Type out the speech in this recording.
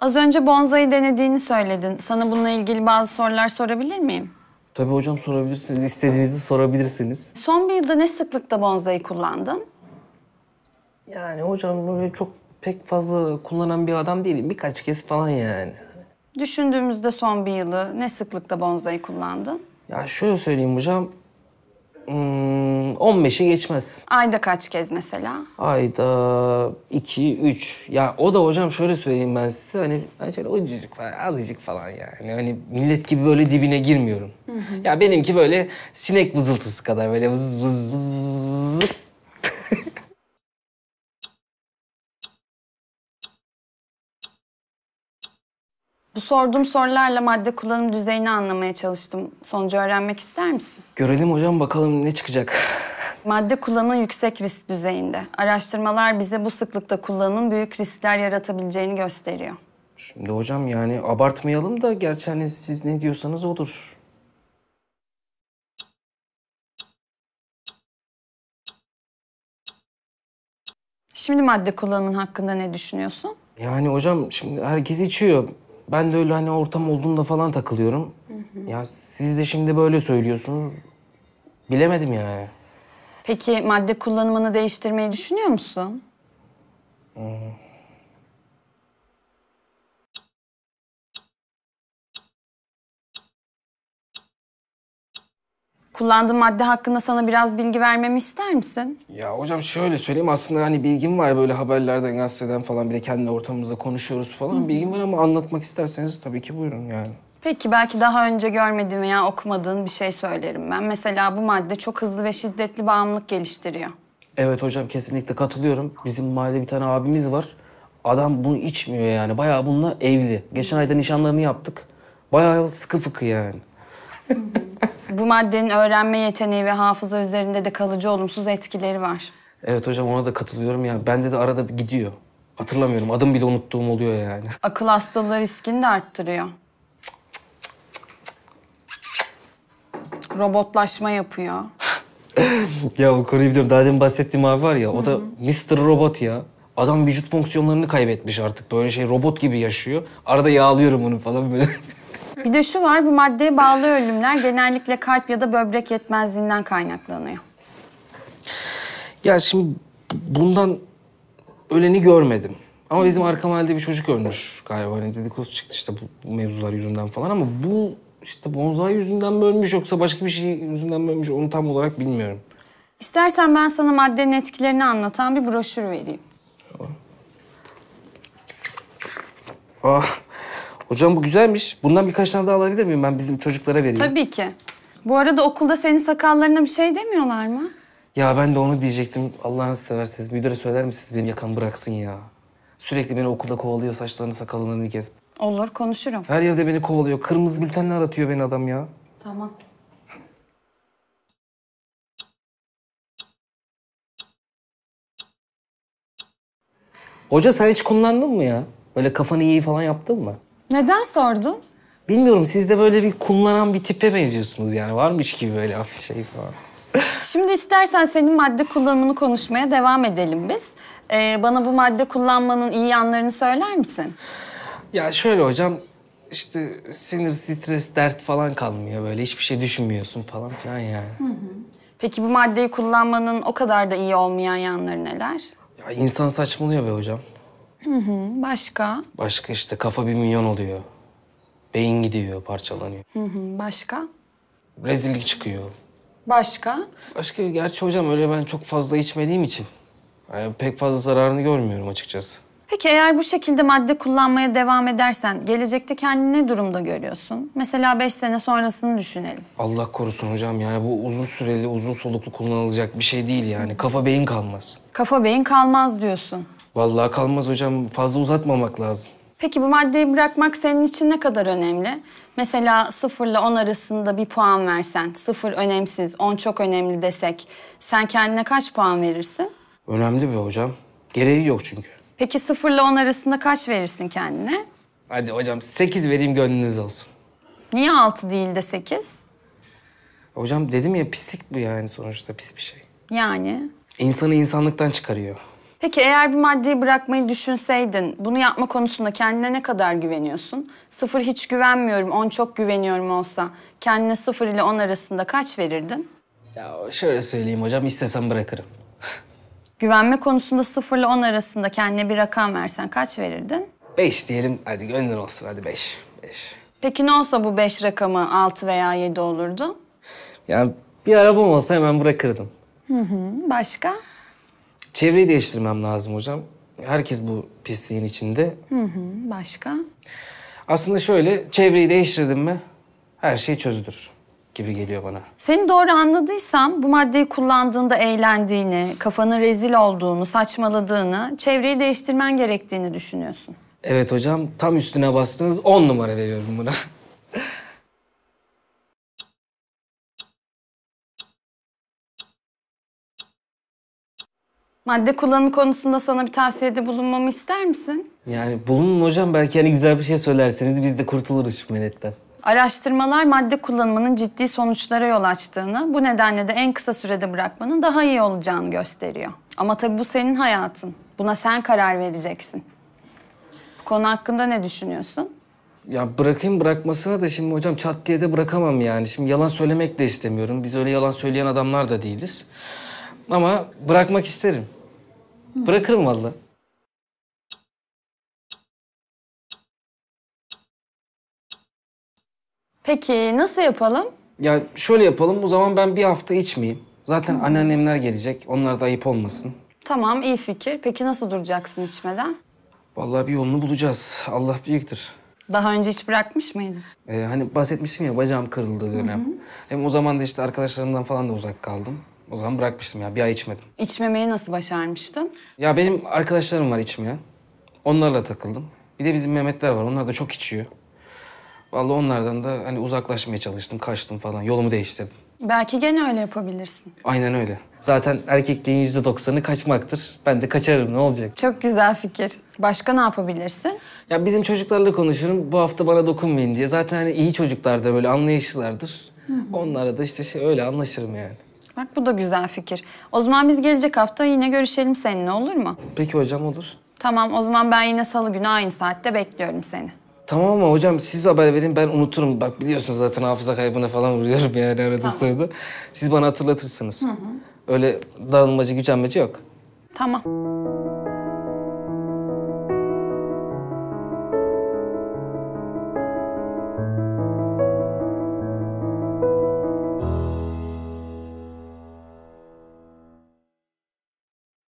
Az önce bonzayı denediğini söyledin. Sana bununla ilgili bazı sorular sorabilir miyim? Tabii hocam sorabilirsiniz. İstediğinizi sorabilirsiniz. Son bir yılda ne sıklıkta bonzayı kullandın? Yani hocam böyle çok pek fazla kullanan bir adam değilim. Birkaç kez falan yani. Düşündüğümüzde son bir yılı ne sıklıkta bonzayı kullandın? Ya şöyle söyleyeyim hocam. Hmm, 15'i geçmez. Ayda kaç kez mesela? Ayda 2 3. Ya o da hocam şöyle söyleyeyim ben size hani ben şöyle ucucuk falan azıcık falan yani. Hani millet gibi böyle dibine girmiyorum. Hı hı. Ya benimki böyle sinek vızıltısı kadar böyle vız vız vız. Bu sorduğum sorularla madde kullanım düzeyini anlamaya çalıştım. Sonucu öğrenmek ister misin? Görelim hocam bakalım ne çıkacak. Madde kullanımı yüksek risk düzeyinde. Araştırmalar bize bu sıklıkta kullanımın büyük riskler yaratabileceğini gösteriyor. Şimdi hocam yani abartmayalım da gerçi hani siz ne diyorsanız odur. Şimdi madde kullanımın hakkında ne düşünüyorsun? Yani hocam şimdi herkes içiyor ben de öyle hani ortam olduğunda falan takılıyorum. Hı hı. Ya siz de şimdi böyle söylüyorsunuz. Bilemedim yani. Peki madde kullanımını değiştirmeyi düşünüyor musun? Hmm. Kullandığım madde hakkında sana biraz bilgi vermemi ister misin? Ya hocam şöyle söyleyeyim aslında hani bilgim var böyle haberlerden, gazeteden falan bir de kendi ortamımızda konuşuyoruz falan. Hı. Bilgim var ama anlatmak isterseniz tabii ki buyurun yani. Peki belki daha önce görmediğim veya okumadığın bir şey söylerim ben. Mesela bu madde çok hızlı ve şiddetli bağımlılık geliştiriyor. Evet hocam kesinlikle katılıyorum. Bizim mahallede bir tane abimiz var. Adam bunu içmiyor yani. Bayağı bununla evli. Geçen ayda nişanlarını yaptık. Bayağı sıkı fıkı yani. bu maddenin öğrenme yeteneği ve hafıza üzerinde de kalıcı olumsuz etkileri var. Evet hocam ona da katılıyorum ya. Bende de arada gidiyor. Hatırlamıyorum. Adım bile unuttuğum oluyor yani. Akıl hastalığı riskini de arttırıyor. Robotlaşma yapıyor. ya bu konuyu biliyorum. Daha demin bahsettiğim abi var ya. O da Mr. Robot ya. Adam vücut fonksiyonlarını kaybetmiş artık. Böyle şey robot gibi yaşıyor. Arada yağlıyorum onu falan böyle. Bir de şu var, bu maddeye bağlı ölümler genellikle kalp ya da böbrek yetmezliğinden kaynaklanıyor. Ya şimdi bundan öleni görmedim. Ama bizim arka mahallede bir çocuk ölmüş galiba. Hani dedikodu çıktı işte bu, bu mevzular yüzünden falan ama bu işte bonzai yüzünden mi ölmüş yoksa başka bir şey yüzünden mi ölmüş onu tam olarak bilmiyorum. İstersen ben sana maddenin etkilerini anlatan bir broşür vereyim. Ah. Hocam bu güzelmiş. Bundan birkaç tane daha alabilir miyim ben bizim çocuklara vereyim? Tabii ki. Bu arada okulda senin sakallarına bir şey demiyorlar mı? Ya ben de onu diyecektim. Allah'ını seversiniz. Müdüre söyler misiniz benim yakamı bıraksın ya? Sürekli beni okulda kovalıyor saçlarını sakallarını kes. Olur konuşurum. Her yerde beni kovalıyor. Kırmızı bültenle aratıyor beni adam ya. Tamam. Hoca sen hiç kullandın mı ya? Böyle kafanı iyi falan yaptın mı? Neden sordun? Bilmiyorum siz de böyle bir kullanan bir tipe benziyorsunuz yani. Varmış gibi böyle hafif şey falan. Şimdi istersen senin madde kullanımını konuşmaya devam edelim biz. Ee, bana bu madde kullanmanın iyi yanlarını söyler misin? Ya şöyle hocam, işte sinir, stres, dert falan kalmıyor böyle. Hiçbir şey düşünmüyorsun falan filan yani. Hı hı. Peki bu maddeyi kullanmanın o kadar da iyi olmayan yanları neler? Ya insan saçmalıyor be hocam. Hı Başka? Başka işte kafa bir milyon oluyor. Beyin gidiyor, parçalanıyor. Hı hı. Başka? Rezillik çıkıyor. Başka? Başka gerçi hocam öyle ben çok fazla içmediğim için yani e, pek fazla zararını görmüyorum açıkçası. Peki eğer bu şekilde madde kullanmaya devam edersen gelecekte kendini ne durumda görüyorsun? Mesela beş sene sonrasını düşünelim. Allah korusun hocam yani bu uzun süreli, uzun soluklu kullanılacak bir şey değil yani. Kafa beyin kalmaz. Kafa beyin kalmaz diyorsun. Vallahi kalmaz hocam. Fazla uzatmamak lazım. Peki bu maddeyi bırakmak senin için ne kadar önemli? Mesela sıfırla on arasında bir puan versen, sıfır önemsiz, on çok önemli desek... ...sen kendine kaç puan verirsin? Önemli bir hocam. Gereği yok çünkü. Peki sıfırla on arasında kaç verirsin kendine? Hadi hocam sekiz vereyim gönlünüz olsun. Niye altı değil de sekiz? Hocam dedim ya pislik bu yani sonuçta pis bir şey. Yani? İnsanı insanlıktan çıkarıyor. Peki eğer bu maddeyi bırakmayı düşünseydin, bunu yapma konusunda kendine ne kadar güveniyorsun? Sıfır hiç güvenmiyorum, on çok güveniyorum olsa kendine sıfır ile on arasında kaç verirdin? Ya şöyle söyleyeyim hocam, istesem bırakırım. Güvenme konusunda sıfır ile on arasında kendine bir rakam versen kaç verirdin? Beş diyelim, hadi gönlün olsun hadi beş. beş. Peki ne olsa bu beş rakamı altı veya yedi olurdu? Yani bir araba olsa hemen bırakırdım. Hı hı, başka? Çevreyi değiştirmem lazım hocam. Herkes bu pisliğin içinde. Hı hı, başka? Aslında şöyle, çevreyi değiştirdim mi her şey çözülür gibi geliyor bana. Seni doğru anladıysam bu maddeyi kullandığında eğlendiğini, kafanın rezil olduğunu, saçmaladığını, çevreyi değiştirmen gerektiğini düşünüyorsun. Evet hocam, tam üstüne bastınız. On numara veriyorum buna. Madde kullanımı konusunda sana bir tavsiyede bulunmamı ister misin? Yani bulunun hocam. Belki hani güzel bir şey söylerseniz biz de kurtuluruz menetten. Araştırmalar madde kullanımının ciddi sonuçlara yol açtığını, bu nedenle de en kısa sürede bırakmanın daha iyi olacağını gösteriyor. Ama tabii bu senin hayatın. Buna sen karar vereceksin. Bu konu hakkında ne düşünüyorsun? Ya bırakayım bırakmasına da şimdi hocam çat diye de bırakamam yani. Şimdi yalan söylemek de istemiyorum. Biz öyle yalan söyleyen adamlar da değiliz. Ama bırakmak isterim. Bırakırım valla. Peki nasıl yapalım? Ya şöyle yapalım. O zaman ben bir hafta içmeyeyim. Zaten anneannemler gelecek. Onlara da ayıp olmasın. Tamam iyi fikir. Peki nasıl duracaksın içmeden? Vallahi bir yolunu bulacağız. Allah büyüktür. Daha önce hiç bırakmış mıydın? Ee, hani bahsetmiştim ya bacağım kırıldı dönem. Hem o zaman da işte arkadaşlarımdan falan da uzak kaldım. O zaman bırakmıştım ya. Bir ay içmedim. İçmemeyi nasıl başarmıştın? Ya benim arkadaşlarım var içmeyen. Onlarla takıldım. Bir de bizim Mehmetler var. Onlar da çok içiyor. Vallahi onlardan da hani uzaklaşmaya çalıştım. Kaçtım falan. Yolumu değiştirdim. Belki gene öyle yapabilirsin. Aynen öyle. Zaten erkekliğin yüzde doksanı kaçmaktır. Ben de kaçarım ne olacak? Çok güzel fikir. Başka ne yapabilirsin? Ya bizim çocuklarla konuşurum. Bu hafta bana dokunmayın diye. Zaten hani iyi çocuklardır böyle anlayışlılardır. Onlara da işte şey öyle anlaşırım yani. Bak bu da güzel fikir. O zaman biz gelecek hafta yine görüşelim seninle olur mu? Peki hocam olur. Tamam o zaman ben yine salı günü aynı saatte bekliyorum seni. Tamam ama hocam siz haber verin ben unuturum. Bak biliyorsunuz zaten hafıza kaybına falan vuruyorum yani arada tamam. sırada. Siz bana hatırlatırsınız. Hı hı. Öyle darılmacı gücenmece yok. Tamam.